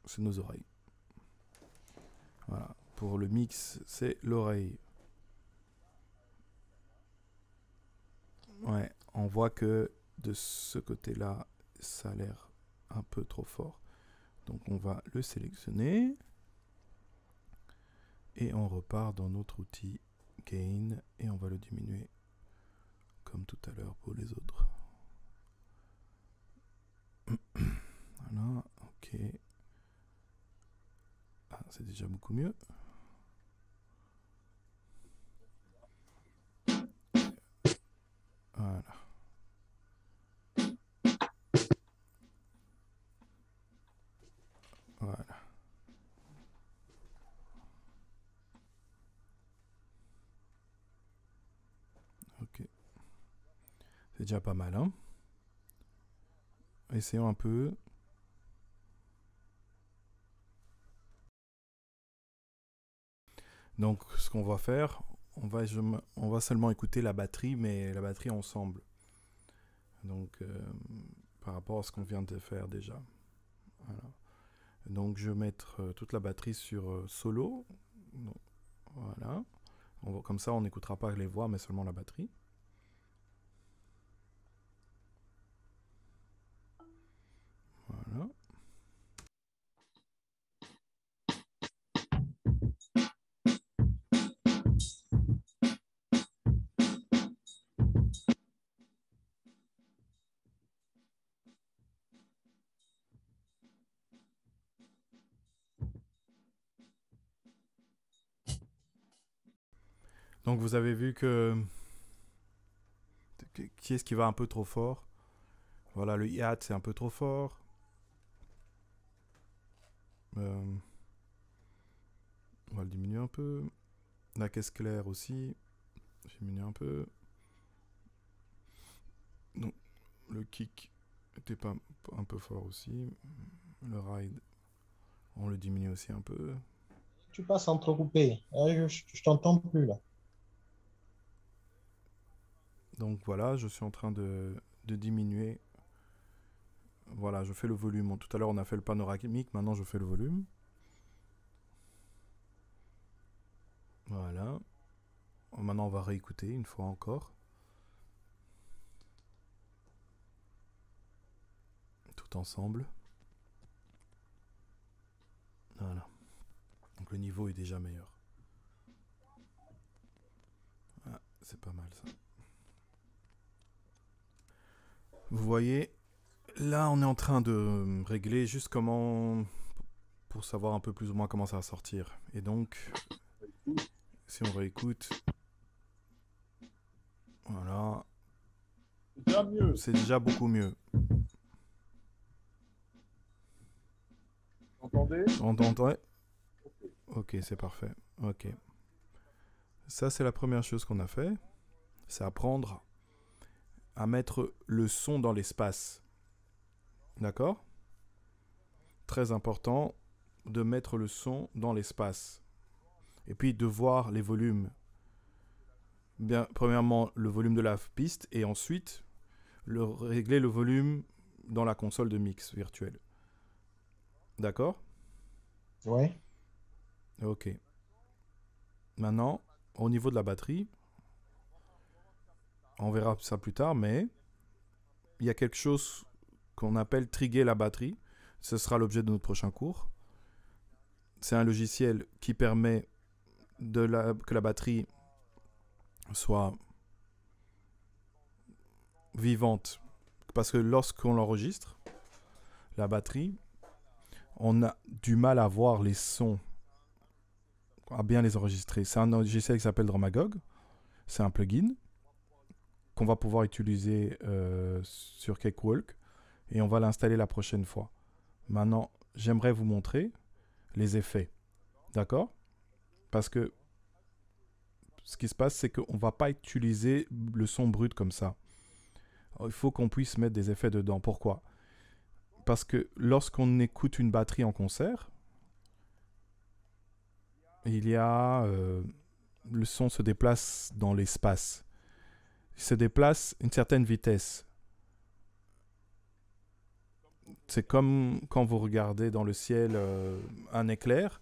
c'est nos oreilles. Voilà, pour le mix, c'est l'oreille. Ouais, on voit que de ce côté-là, ça a l'air un peu trop fort. Donc on va le sélectionner. Et on repart dans notre outil Gain et on va le diminuer comme tout à l'heure pour les autres. (clears throat) voilà, ok. Ah, c'est déjà beaucoup mieux. Voilà. Ok. C'est déjà pas mal, hein Essayons un peu. Donc, ce qu'on va faire, on va, je, on va seulement écouter la batterie, mais la batterie ensemble. Donc, euh, par rapport à ce qu'on vient de faire déjà. Donc, je vais mettre euh, toute la batterie sur euh, solo. voilà. On va, comme ça, on n'écoutera pas les voix, mais seulement la batterie. Donc vous avez vu que qui est-ce qui va un peu trop fort Voilà, le hi c'est un peu trop fort. Euh, on va le diminuer un peu. La caisse claire aussi. Diminuer un peu. le kick était pas un peu fort aussi. Le ride, on le diminue aussi un peu. Tu passes entrecoupé. Hein, je t'entends plus là. Donc voilà, je suis en train de, diminuer. Voilà, je fais le volume. Tout à l'heure, on a fait le panoramique, maintenant je fais le volume. Voilà. Maintenant, on va réécouter une fois encore. Tout ensemble. Voilà. Donc le niveau est déjà meilleur. Ah, c'est pas mal ça. Vous voyez, là on est en train de euh, régler juste comment pour savoir un peu plus ou moins comment ça va sortir. Et donc, si on réécoute, voilà, c'est déjà beaucoup mieux. Vous entendez On Ok, c'est parfait. Ok. Ça, c'est la première chose qu'on a fait. C'est apprendre à mettre le son dans l'espace. D'accord Très important de mettre le son dans l'espace. Et puis de voir les volumes. Bien, premièrement, le volume de la piste et ensuite le, régler le volume dans la console de mix virtuelle. D'accord Ouais. Ok. Maintenant, au niveau de la batterie, on verra ça plus tard, mais il y a quelque chose qu'on appelle trigger la batterie. Ce sera l'objet de notre prochain cours. C'est un logiciel qui permet que la batterie soit vivante. Parce que lorsqu'on l'enregistre, la batterie, on a du mal à voir les sons, à bien les enregistrer. C'est un logiciel qui s'appelle Dramagog C'est un plugin qu'on va pouvoir utiliser euh, sur Cakewalk et on va l'installer la prochaine fois. Maintenant, j'aimerais vous montrer les effets. D'accord Parce que ce qui se passe, c'est qu'on va pas utiliser le son brut comme ça. Il faut qu'on puisse mettre des effets dedans. Pourquoi Parce que lorsqu'on écoute une batterie en concert, il y a... Euh, le son se déplace dans l'espace se déplace une certaine vitesse. C'est comme quand vous regardez dans le ciel euh, un éclair,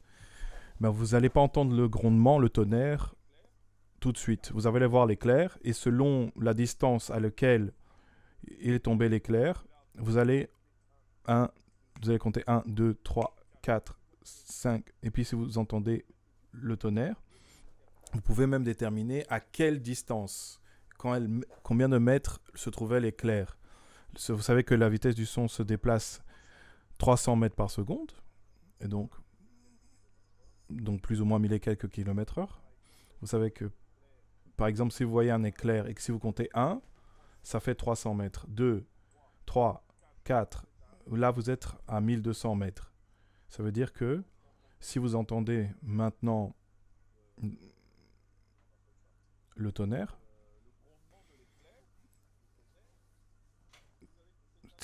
ben vous n'allez pas entendre le grondement, le tonnerre tout de suite. Vous allez voir l'éclair et selon la distance à laquelle il est tombé l'éclair, vous allez un, vous allez compter 1, 2, 3, 4, 5. Et puis si vous entendez le tonnerre, vous pouvez même déterminer à quelle distance combien de mètres se trouvait l'éclair. Vous savez que la vitesse du son se déplace 300 mètres par seconde, et donc, donc plus ou moins 1000 et quelques kilomètres heure. Vous savez que, par exemple, si vous voyez un éclair et que si vous comptez 1, ça fait 300 mètres. 2, 3, 4, là vous êtes à 1200 mètres. Ça veut dire que si vous entendez maintenant le tonnerre,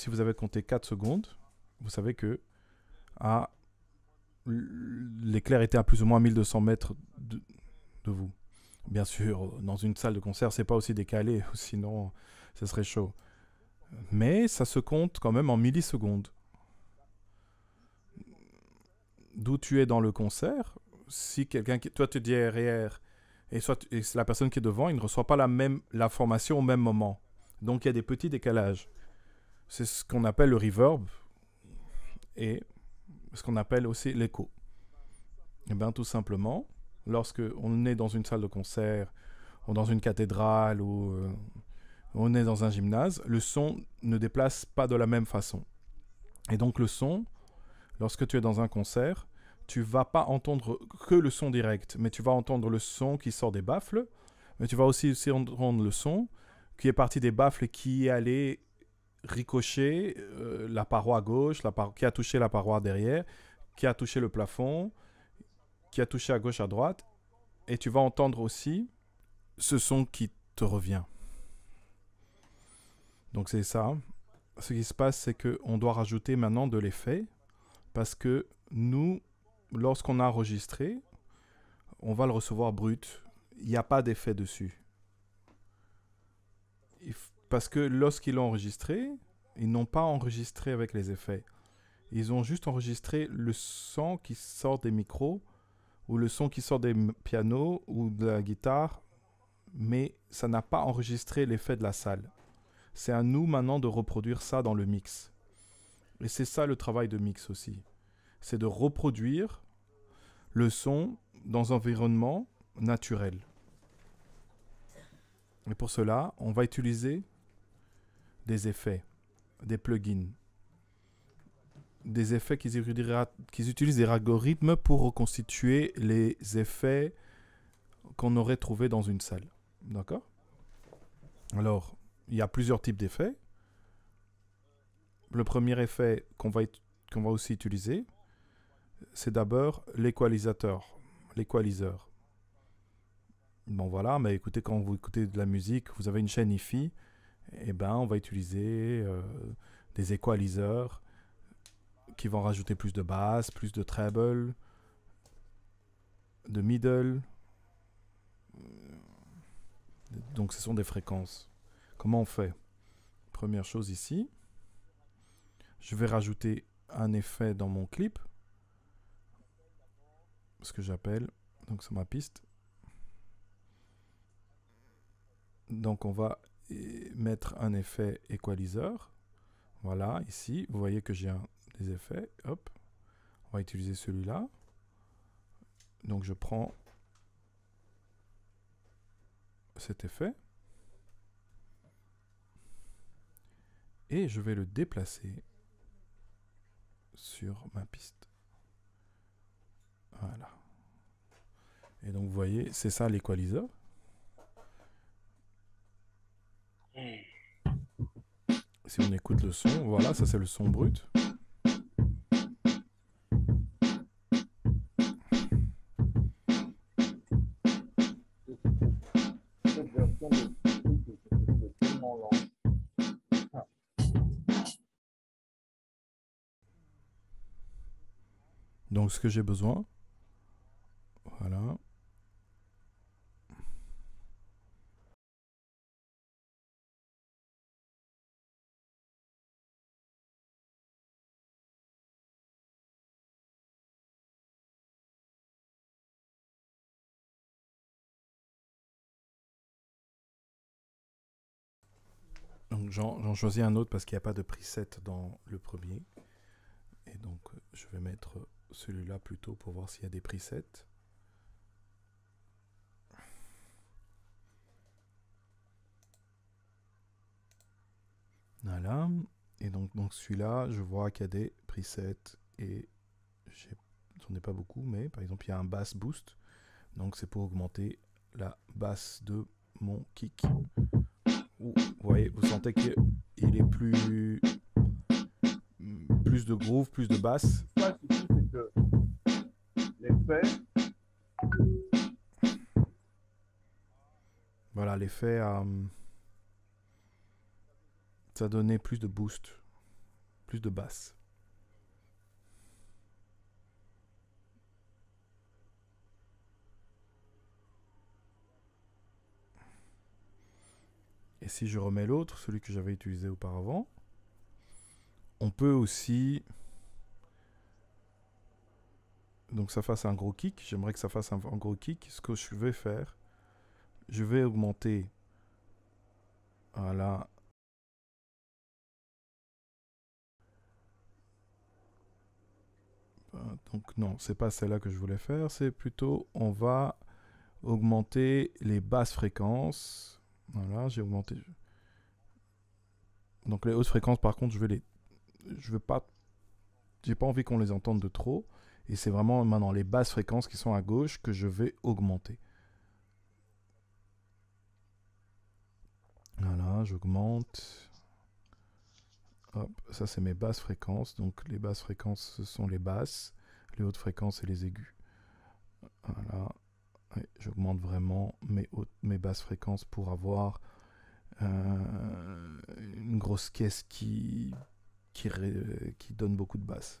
si vous avez compté 4 secondes, vous savez que l'éclair était à plus ou moins 1200 mètres de, vous. Bien sûr, dans une salle de concert, c'est pas aussi décalé, (laughs) sinon ce serait chaud. Mais ça se compte quand même en millisecondes. D'où tu es dans le concert, si quelqu'un qui. Toi, tu dis RR, et, soit, la personne qui est devant, il ne reçoit pas la même formation au même moment. Donc il y a des petits décalages c'est ce qu'on appelle le reverb et ce qu'on appelle aussi l'écho. Et eh bien tout simplement, lorsque on est dans une salle de concert, ou dans une cathédrale, ou euh, on est dans un gymnase, le son ne déplace pas de la même façon. Et donc le son, lorsque tu es dans un concert, tu vas pas entendre que le son direct, mais tu vas entendre le son qui sort des baffles, mais tu vas aussi, aussi entendre le son qui est parti des baffles qui est allé Ricocher euh, la paroi gauche, qui a touché la paroi derrière, qui a touché le plafond, qui a touché à gauche, à droite. Et tu vas entendre aussi ce son qui te revient. Donc c'est ça. Ce qui se passe, c'est qu'on doit rajouter maintenant de l'effet parce que nous, lorsqu'on a enregistré, on va le recevoir brut. Il n'y a pas d'effet dessus. Il faut parce que lorsqu'ils l'ont enregistré, ils n'ont pas enregistré avec les effets. Ils ont juste enregistré le son qui sort des micros ou le son qui sort des pianos ou de la guitare, mais ça n'a pas enregistré l'effet de la salle. C'est à nous maintenant de reproduire ça dans le mix. Et c'est ça le travail de mix aussi. C'est de reproduire le son dans un environnement naturel. Et pour cela, on va utiliser des effets, des plugins, des effets qu'ils utilisent des algorithmes pour reconstituer les effets qu'on aurait trouvés dans une salle. D'accord Alors, il y a plusieurs types d'effets. Le premier effet qu'on va, va aussi utiliser, c'est d'abord l'équalisateur, l'équaliseur. Bon voilà, mais écoutez, quand vous écoutez de la musique, vous avez une chaîne IFI, eh ben, on va utiliser euh, des equalizers qui vont rajouter plus de basse, plus de treble, de middle. Donc ce sont des fréquences. Comment on fait Première chose ici, je vais rajouter un effet dans mon clip, ce que j'appelle, donc c'est ma piste. Donc on va mettre un effet equalizer. Voilà, ici, vous voyez que j'ai des effets. Hop, on va utiliser celui-là. Donc je prends cet effet. Et je vais le déplacer sur ma piste. Voilà. Et donc vous voyez, c'est ça l'équaliseur. Si on écoute le son, voilà, ça c'est le son brut. Donc ce que j'ai besoin, j'en choisis un autre parce qu'il n'y a pas de preset dans le premier. Et donc je vais mettre celui-là plutôt pour voir s'il y a des presets. Voilà. Et donc, donc celui-là, je vois qu'il y a des presets et j'en ai, ai pas beaucoup, mais par exemple, il y a un bass boost. Donc c'est pour augmenter la basse de mon kick vous, voyez, vous sentez qu'il est plus plus de groove, plus de basse. Voilà, l'effet, euh, a ça donnait plus de boost, plus de basse. Et si je remets l'autre, celui que j'avais utilisé auparavant, on peut aussi... Donc ça fasse un gros kick. J'aimerais que ça fasse un, gros kick. Ce que je vais faire, je vais augmenter Voilà. Donc non, c'est pas celle-là que je voulais faire. C'est plutôt, on va augmenter les basses fréquences. Voilà, j'ai augmenté. Donc les hautes fréquences, par contre, je vais les, je veux pas, j'ai pas envie qu'on les entende de trop. Et c'est vraiment maintenant les basses fréquences qui sont à gauche que je vais augmenter. Voilà, j'augmente. Hop, ça c'est mes basses fréquences. Donc les basses fréquences, ce sont les basses, les hautes fréquences et les aigus. Voilà, J'augmente vraiment mes, mes basses fréquences pour avoir euh, une grosse caisse qui, qui, donne beaucoup de basses.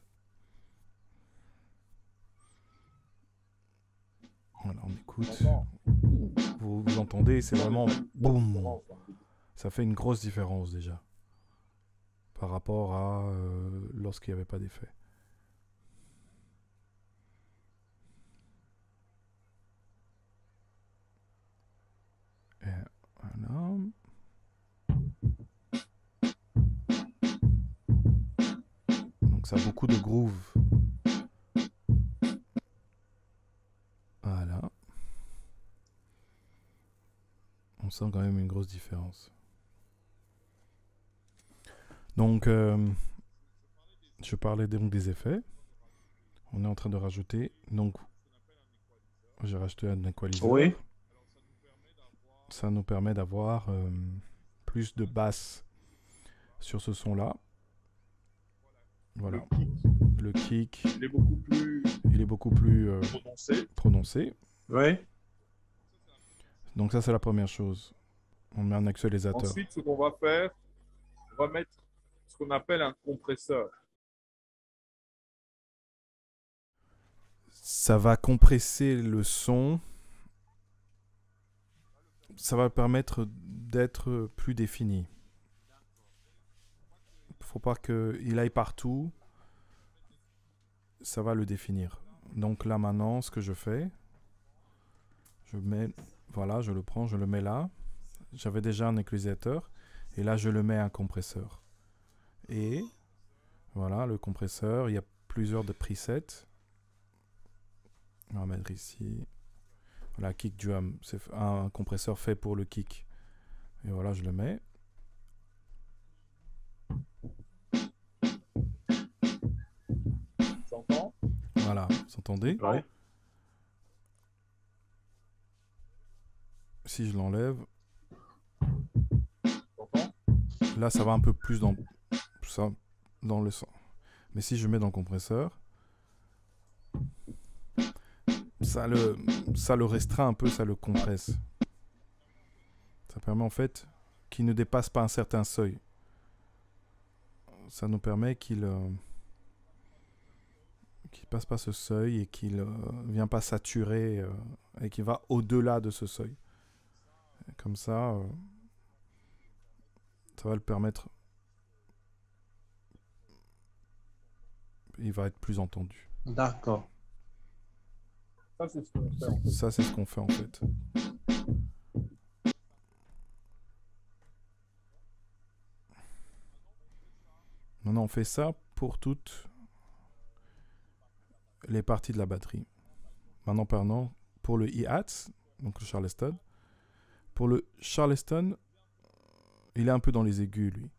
on écoute. Vous, entendez, c'est vraiment boum. Ça fait une grosse différence déjà par rapport à euh, lorsqu'il n'y avait pas d'effet. Donc ça a beaucoup de groove. Voilà. On sent quand même une grosse différence. Donc, euh, je parlais des effets. On est en train de rajouter. Donc, j'ai rajouté un equalizer. Oui ça nous permet d'avoir euh, plus de basse sur ce son-là. Voilà. Le kick. Il est beaucoup plus. Euh, prononcé. prononcé. Ouais. Donc ça c'est la première chose. On met un actualisateur. Ensuite, ce qu'on va faire, on va mettre ce qu'on appelle un compresseur. Ça va compresser le son ça va permettre d'être plus défini. Il faut pas qu'il aille partout. Ça va le définir. Donc là maintenant, ce que je fais, je mets, voilà, je le prends, je le mets là. J'avais déjà un écluseur et là je le mets à un compresseur. Et voilà le compresseur, il y a plusieurs de presets. On va mettre ici la kick drum. C'est un, compresseur fait pour le kick. Et voilà, je le mets. Voilà, vous entendez Si je l'enlève. Là, ça va un peu plus dans ça, dans le son. Mais si je mets dans le compresseur, ça le, ça le restreint un peu, ça le compresse. Ça permet en fait qu'il ne dépasse pas un certain seuil. Ça nous permet qu'il euh, passe pas ce seuil et qu'il ne euh, vient pas saturer euh, et qu'il va au-delà de ce seuil. comme ça, euh, ça va le permettre. Il va être plus entendu. D'accord. Ça, c'est ce qu'on fait, en fait. Maintenant, on fait ça pour toutes les parties de la batterie. Maintenant, pardon, pour le i hat donc le Charleston. Pour le Charleston, il est un peu dans les aigus, lui.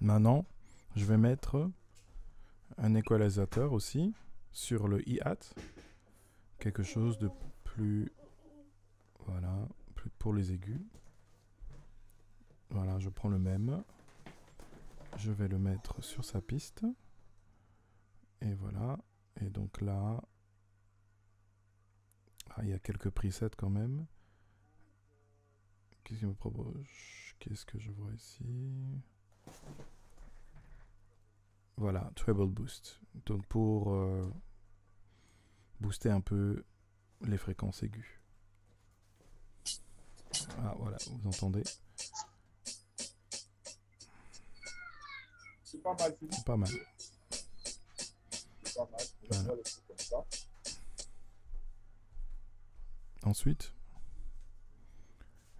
Maintenant, je vais mettre un équalisateur aussi sur le iat Quelque chose de plus... Voilà, plus pour les aigus. Voilà, je prends le même. Je vais le mettre sur sa piste. Et voilà. Et donc là... Ah, il y a quelques presets quand même. Qu'est-ce qu'il me propose Qu'est-ce que je vois ici voilà, Treble Boost. Donc pour euh, booster un peu les fréquences aiguës. Ah voilà, vous entendez C'est pas mal. C'est pas mal. Ensuite,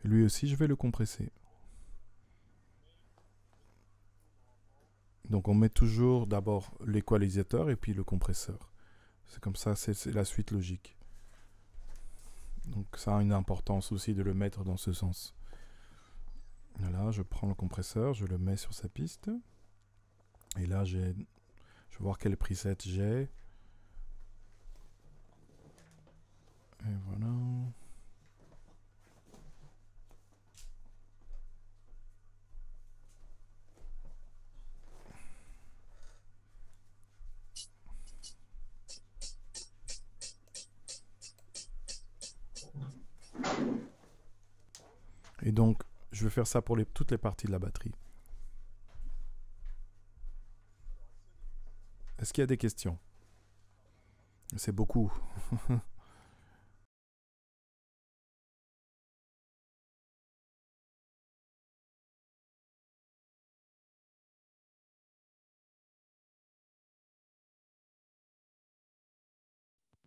lui aussi, je vais le compresser. Donc on met toujours d'abord l'équalisateur et puis le compresseur. C'est comme ça, c'est la suite logique. Donc ça a une importance aussi de le mettre dans ce sens. Là, je prends le compresseur, je le mets sur sa piste. Et là, je vais voir quel preset j'ai. Et voilà. Et donc, je vais faire ça pour les, toutes les parties de la batterie. Est-ce qu'il y a des questions C'est beaucoup.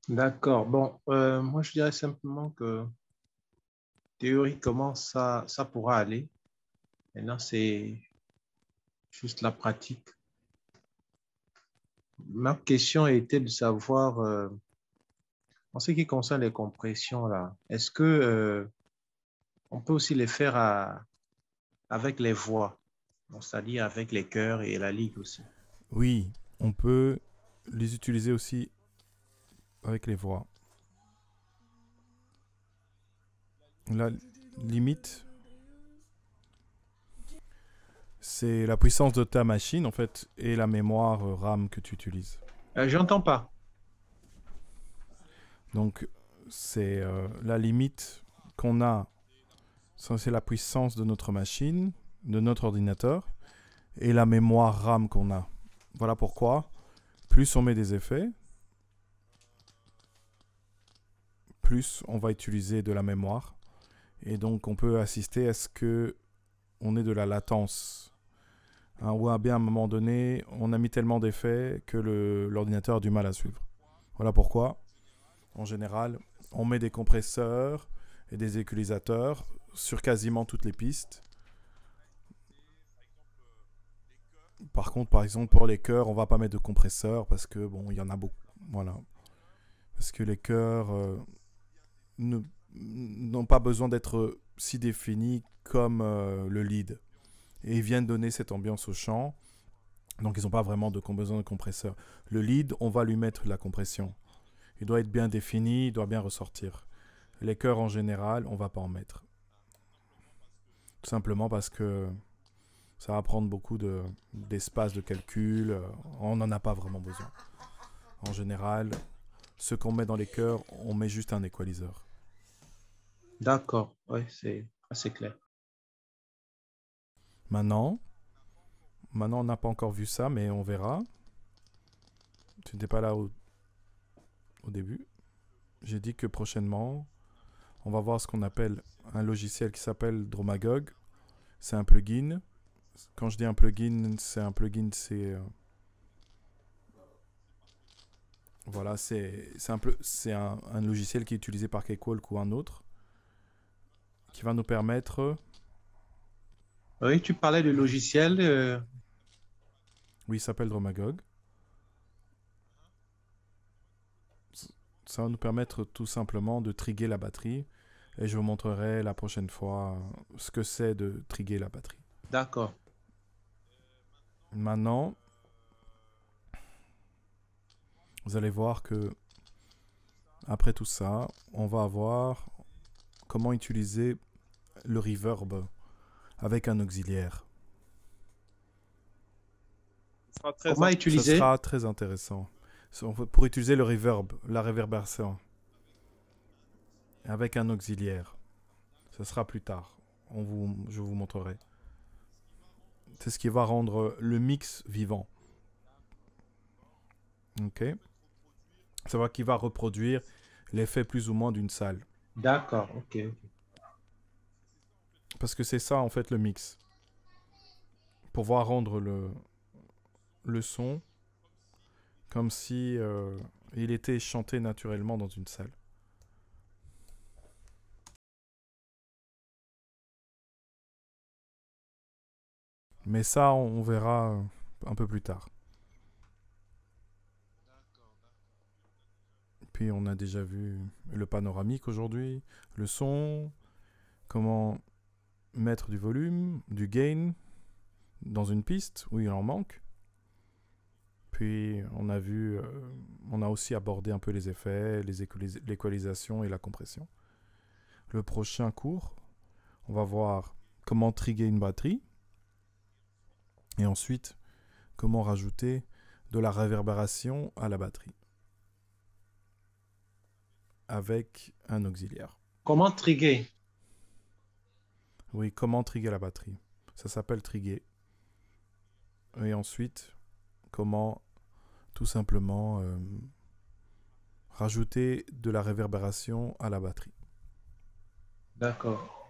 D'accord. Bon, euh, moi je dirais simplement que théoriquement, ça, ça pourra aller. Maintenant, c'est juste la pratique. Ma question était de savoir, euh, en ce qui concerne les compressions, là, est-ce que euh, on peut aussi les faire avec les voix, c'est-à-dire avec les cœurs et la ligue aussi Oui, on peut les utiliser aussi avec les voix. la limite, c'est la puissance de ta machine, en fait, et la mémoire euh, RAM que tu utilises. Je euh, J'entends pas. Donc, c'est euh, la limite qu'on a. C'est la puissance de notre machine, de notre ordinateur, et la mémoire RAM qu'on a. Voilà pourquoi, plus on met des effets, plus on va utiliser de la mémoire. Et donc, on peut assister à ce que on ait de la latence. ou à bien un moment donné, on a mis tellement d'effets que l'ordinateur a du mal à suivre. Voilà pourquoi, en général, on met des compresseurs et des éculisateurs sur quasiment toutes les pistes. Par contre, par exemple, pour les cœurs, on va pas mettre de compresseur parce que bon, il y en a beaucoup. Voilà. Parce que les cœurs... Euh, ne n'ont pas besoin d'être si définis comme euh, le lead. Et ils viennent donner cette ambiance au chant. Donc ils n'ont pas vraiment de besoin de compresseur. Le lead, on va lui mettre la compression. Il doit être bien défini, il doit bien ressortir. Les chœurs en général, on va pas en mettre. Tout simplement parce que ça va prendre beaucoup d'espace de, calcul. Euh, on n'en a pas vraiment besoin. En général, ce qu'on met dans les chœurs, on met juste un équaliseur. D'accord, oui, c'est assez clair. Maintenant, maintenant on n'a pas encore vu ça, mais on verra. Tu n'étais pas là au, au début. J'ai dit que prochainement, on va voir ce qu'on appelle un logiciel qui s'appelle Dromagog. C'est un plugin. Quand je dis un plugin, c'est un plugin, c'est... Euh, voilà, c'est un, c'est un logiciel qui est utilisé par Cakewalk ou un autre qui va nous permettre... Oui, tu parlais du logiciel. Euh. Oui, il s'appelle Dromagog. Ça va nous permettre tout simplement de triguer la batterie. Et je vous montrerai la prochaine fois ce que c'est de triguer la batterie. D'accord. Maintenant, vous allez voir que après tout ça, on va avoir comment utiliser le reverb avec un auxiliaire. Ce sera très, sera très intéressant. Pour utiliser le reverb, la réverbération avec un auxiliaire. Ce sera plus tard. je vous montrerai. C'est ce qui va rendre le mix vivant. Ok. Ça va qui va reproduire l'effet plus ou moins d'une salle. D'accord, ok. Parce que c'est ça en fait le mix. Pour voir rendre le, le son comme si euh, il était chanté naturellement dans une salle. Mais ça, on verra un peu plus tard. on a déjà vu le panoramique aujourd'hui, le son, comment mettre du volume, du gain dans une piste où il en manque. Puis on a vu, euh, on a aussi abordé un peu les effets, l'équalisation et la compression. Le prochain cours, on va voir comment trigger une batterie et ensuite comment rajouter de la réverbération à la batterie avec un auxiliaire. Comment triguer Oui, comment triguer la batterie. Ça s'appelle triguer. Et ensuite, comment tout simplement euh, rajouter de la réverbération à la batterie. D'accord.